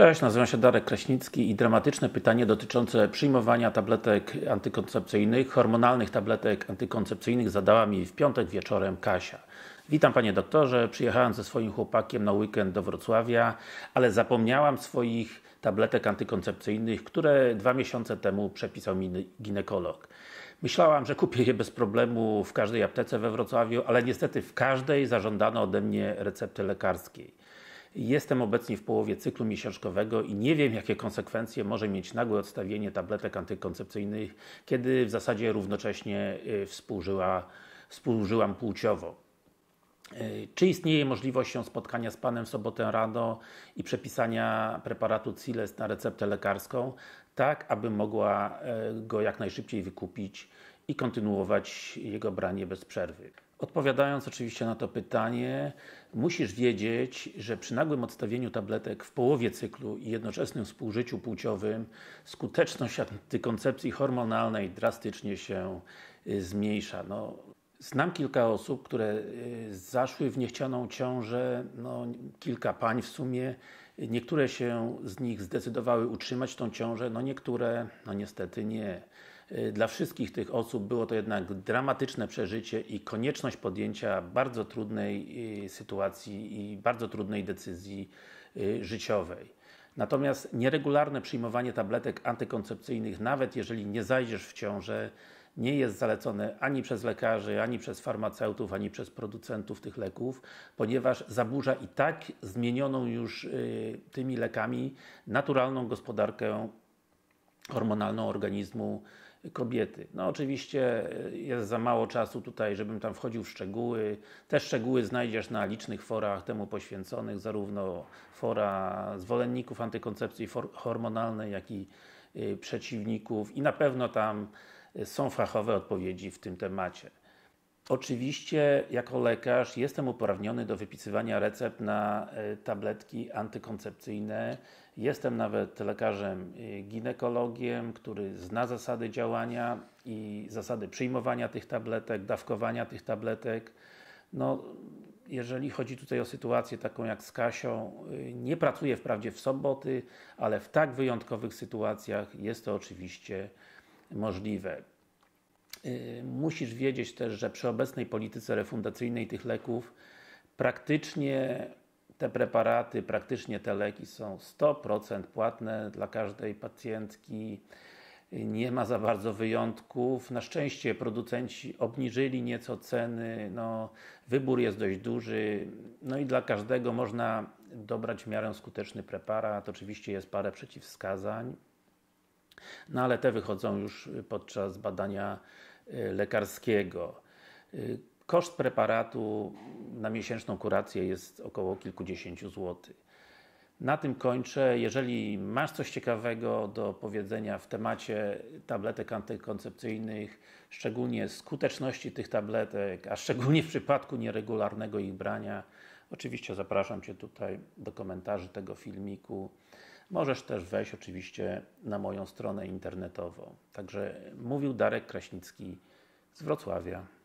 Cześć, nazywam się Darek Kraśnicki i dramatyczne pytanie dotyczące przyjmowania tabletek antykoncepcyjnych, hormonalnych tabletek antykoncepcyjnych zadała mi w piątek wieczorem Kasia. Witam panie doktorze, przyjechałem ze swoim chłopakiem na weekend do Wrocławia, ale zapomniałam swoich tabletek antykoncepcyjnych, które dwa miesiące temu przepisał mi ginekolog. Myślałam, że kupię je bez problemu w każdej aptece we Wrocławiu, ale niestety w każdej zażądano ode mnie recepty lekarskiej. Jestem obecnie w połowie cyklu miesiączkowego i nie wiem, jakie konsekwencje może mieć nagłe odstawienie tabletek antykoncepcyjnych, kiedy w zasadzie równocześnie y, współżyła, współżyłam płciowo. Y, czy istnieje możliwość spotkania z Panem w sobotę rano i przepisania preparatu Ciles na receptę lekarską, tak aby mogła y, go jak najszybciej wykupić i kontynuować jego branie bez przerwy? Odpowiadając oczywiście na to pytanie, musisz wiedzieć, że przy nagłym odstawieniu tabletek w połowie cyklu i jednoczesnym współżyciu płciowym skuteczność antykoncepcji hormonalnej drastycznie się y, zmniejsza. No, znam kilka osób, które y, zaszły w niechcianą ciążę, no, kilka pań w sumie. Niektóre się z nich zdecydowały utrzymać tą ciążę, no niektóre no niestety nie. Y, dla wszystkich tych osób było to jednak dramatyczne przeżycie i konieczność podjęcia bardzo trudnej y, sytuacji i bardzo trudnej decyzji y, życiowej. Natomiast nieregularne przyjmowanie tabletek antykoncepcyjnych, nawet jeżeli nie zajdziesz w ciążę, nie jest zalecone ani przez lekarzy, ani przez farmaceutów, ani przez producentów tych leków, ponieważ zaburza i tak zmienioną już tymi lekami naturalną gospodarkę hormonalną organizmu kobiety. No oczywiście e, jest za mało czasu tutaj, żebym tam wchodził w szczegóły. Te szczegóły znajdziesz na licznych forach temu poświęconych, zarówno fora zwolenników antykoncepcji hormonalnej, jak i e, przeciwników i na pewno tam e, są fachowe odpowiedzi w tym temacie. Oczywiście, jako lekarz jestem uprawniony do wypisywania recept na e, tabletki antykoncepcyjne. Jestem nawet lekarzem e, ginekologiem, który zna zasady działania i zasady przyjmowania tych tabletek, dawkowania tych tabletek. No, jeżeli chodzi tutaj o sytuację taką jak z Kasią, e, nie pracuję wprawdzie w soboty, ale w tak wyjątkowych sytuacjach jest to oczywiście możliwe. Y, musisz wiedzieć też, że przy obecnej polityce refundacyjnej tych leków praktycznie te preparaty, praktycznie te leki są 100% płatne dla każdej pacjentki. Nie ma za bardzo wyjątków. Na szczęście producenci obniżyli nieco ceny. No, wybór jest dość duży. No i dla każdego można dobrać w miarę skuteczny preparat. Oczywiście jest parę przeciwwskazań. No ale te wychodzą już podczas badania Y, lekarskiego. Y, koszt preparatu na miesięczną kurację jest około kilkudziesięciu złotych. Na tym kończę. Jeżeli masz coś ciekawego do powiedzenia w temacie tabletek antykoncepcyjnych, szczególnie skuteczności tych tabletek, a szczególnie w przypadku nieregularnego ich brania, oczywiście zapraszam Cię tutaj do komentarzy tego filmiku. Możesz też wejść oczywiście na moją stronę internetową. Także mówił Darek Kraśnicki z Wrocławia.